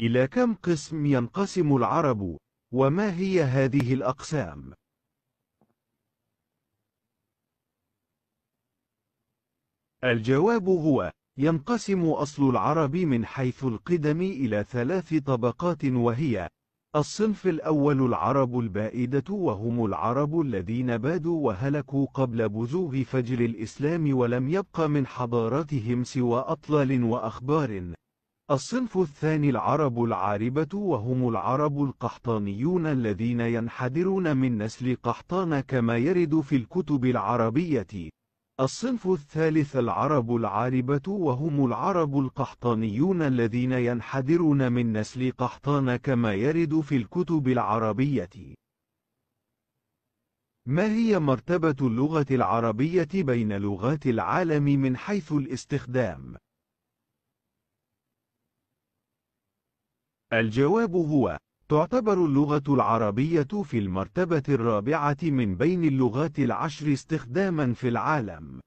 إلى كم قسم ينقسم العرب وما هي هذه الأقسام؟ الجواب هو ينقسم أصل العرب من حيث القدم إلى ثلاث طبقات وهي الصنف الأول العرب البائدة وهم العرب الذين بادوا وهلكوا قبل بزوغ فجر الإسلام ولم يبق من حضارتهم سوى أطلال وأخبار الصنف الثاني العرب العاربة وهم العرب القحطانيون الذين ينحدرون من نسل قحطان كما يرد في الكتب العربية. الصنف الثالث العرب العاربة وهم العرب القحطانيون الذين ينحدرون من نسل قحطان كما يرد في الكتب العربية. ما هي مرتبة اللغة العربية بين لغات العالم من حيث الاستخدام؟ الجواب هو تعتبر اللغة العربية في المرتبة الرابعة من بين اللغات العشر استخداما في العالم